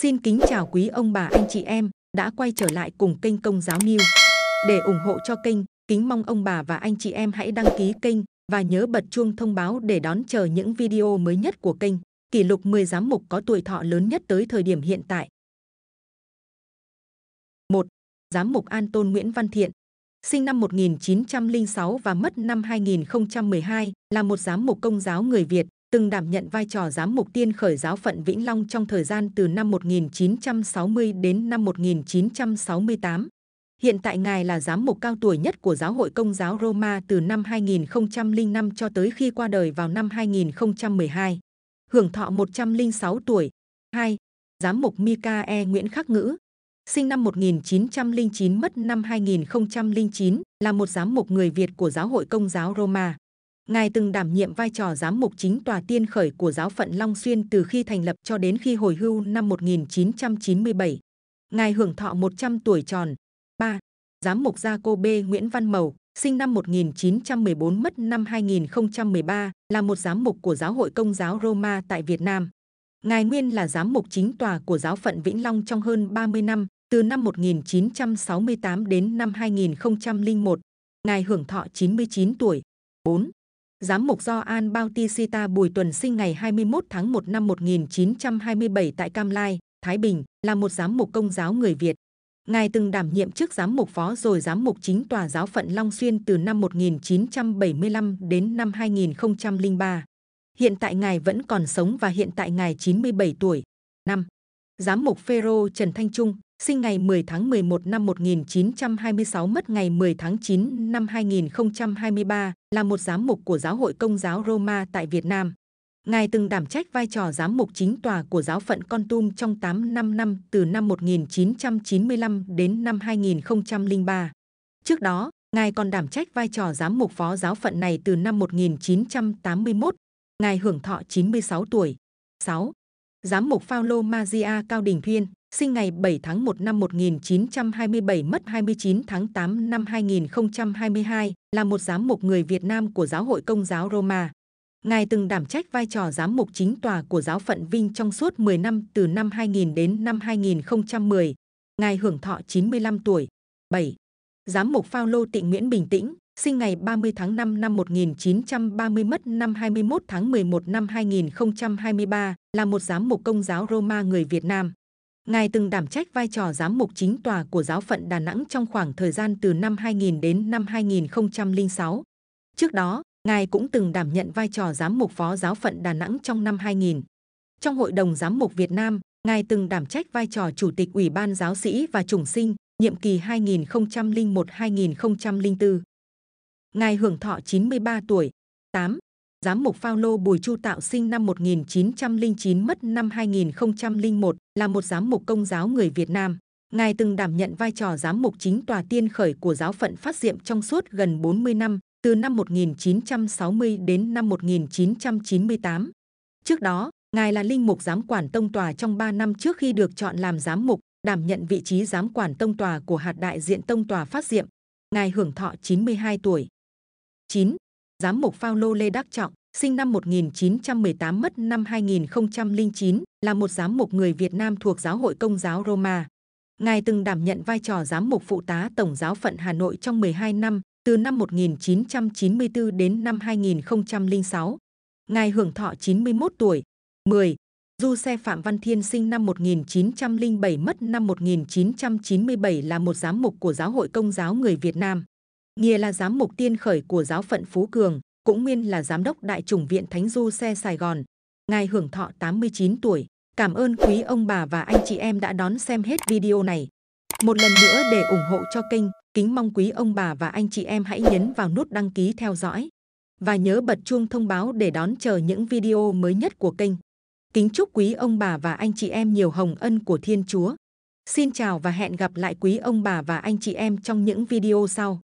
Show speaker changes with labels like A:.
A: Xin kính chào quý ông bà anh chị em đã quay trở lại cùng kênh Công giáo new Để ủng hộ cho kênh, kính mong ông bà và anh chị em hãy đăng ký kênh và nhớ bật chuông thông báo để đón chờ những video mới nhất của kênh. Kỷ lục 10 giám mục có tuổi thọ lớn nhất tới thời điểm hiện tại. 1. Giám mục An Tôn Nguyễn Văn Thiện sinh năm 1906 và mất năm 2012, là một giám mục công giáo người Việt, từng đảm nhận vai trò giám mục tiên khởi giáo phận Vĩnh Long trong thời gian từ năm 1960 đến năm 1968. Hiện tại Ngài là giám mục cao tuổi nhất của Giáo hội Công giáo Roma từ năm 2005 cho tới khi qua đời vào năm 2012. Hưởng thọ 106 tuổi. 2. Giám mục Mikae Nguyễn Khắc Ngữ, sinh năm 1909 mất năm 2009, là một giám mục người Việt của Giáo hội Công giáo Roma. Ngài từng đảm nhiệm vai trò giám mục chính tòa tiên khởi của giáo phận Long Xuyên từ khi thành lập cho đến khi hồi hưu năm 1997. Ngài hưởng thọ 100 tuổi tròn. 3. Giám mục Gia Cô B. Nguyễn Văn Mầu, sinh năm 1914 mất năm 2013, là một giám mục của Giáo hội Công giáo Roma tại Việt Nam. Ngài Nguyên là giám mục chính tòa của giáo phận Vĩnh Long trong hơn 30 năm, từ năm 1968 đến năm 2001. Ngài hưởng thọ 99 tuổi. 4. Giám mục Gioan Bautista Bùi Tuần sinh ngày 21 tháng 1 năm 1927 tại Cam Lai, Thái Bình, là một giám mục công giáo người Việt. Ngài từng đảm nhiệm chức giám mục phó rồi giám mục chính tòa giáo phận Long Xuyên từ năm 1975 đến năm 2003. Hiện tại Ngài vẫn còn sống và hiện tại Ngài 97 tuổi. 5. Giám mục Phêrô Trần Thanh Trung, sinh ngày 10 tháng 11 năm 1926 mất ngày 10 tháng 9 năm 2023, là một giám mục của giáo hội công giáo Roma tại Việt Nam. Ngài từng đảm trách vai trò giám mục chính tòa của giáo phận Con Tum trong 8 năm năm từ năm 1995 đến năm 2003. Trước đó, Ngài còn đảm trách vai trò giám mục phó giáo phận này từ năm 1981. Ngài hưởng thọ 96 tuổi. 6. Giám mục Paulo Magia Cao Đình Thuyên sinh ngày 7 tháng 1 năm 1927 mất 29 tháng 8 năm 2022, là một giám mục người Việt Nam của Giáo hội Công giáo Roma. Ngài từng đảm trách vai trò giám mục chính tòa của giáo phận Vinh trong suốt 10 năm từ năm 2000 đến năm 2010. Ngài hưởng thọ 95 tuổi. 7. Giám mục Phaolô Tịnh Nguyễn Bình Tĩnh, sinh ngày 30 tháng 5 năm 1930 mất năm 21 tháng 11 năm 2023, là một giám mục công giáo Roma người Việt Nam. Ngài từng đảm trách vai trò giám mục chính tòa của giáo phận Đà Nẵng trong khoảng thời gian từ năm 2000 đến năm 2006. Trước đó, Ngài cũng từng đảm nhận vai trò giám mục phó giáo phận Đà Nẵng trong năm 2000. Trong Hội đồng Giám mục Việt Nam, Ngài từng đảm trách vai trò Chủ tịch Ủy ban Giáo sĩ và Chủng sinh, nhiệm kỳ 2001-2004. Ngài hưởng thọ 93 tuổi. 8. Giám mục Phaolô Bùi Chu Tạo sinh năm 1909 mất năm 2001 là một giám mục công giáo người Việt Nam. Ngài từng đảm nhận vai trò giám mục chính tòa tiên khởi của giáo phận Phát Diệm trong suốt gần 40 năm, từ năm 1960 đến năm 1998. Trước đó, Ngài là linh mục giám quản tông tòa trong 3 năm trước khi được chọn làm giám mục, đảm nhận vị trí giám quản tông tòa của hạt đại diện tông tòa Phát Diệm. Ngài hưởng thọ 92 tuổi. 9 giám mục Phaolô Lê Đắc Trọng, sinh năm 1918 mất năm 2009, là một giám mục người Việt Nam thuộc Giáo hội Công giáo Roma. Ngài từng đảm nhận vai trò giám mục phụ tá Tổng giáo phận Hà Nội trong 12 năm, từ năm 1994 đến năm 2006. Ngài hưởng thọ 91 tuổi. 10. Du xe Phạm Văn Thiên sinh năm 1907 mất năm 1997 là một giám mục của Giáo hội Công giáo người Việt Nam nghĩa là giám mục tiên khởi của giáo phận Phú Cường, cũng nguyên là giám đốc đại chủng viện Thánh Du xe Sài Gòn. Ngài hưởng thọ 89 tuổi. Cảm ơn quý ông bà và anh chị em đã đón xem hết video này. Một lần nữa để ủng hộ cho kênh, kính mong quý ông bà và anh chị em hãy nhấn vào nút đăng ký theo dõi và nhớ bật chuông thông báo để đón chờ những video mới nhất của kênh. Kính chúc quý ông bà và anh chị em nhiều hồng ân của Thiên Chúa. Xin chào và hẹn gặp lại quý ông bà và anh chị em trong những video sau.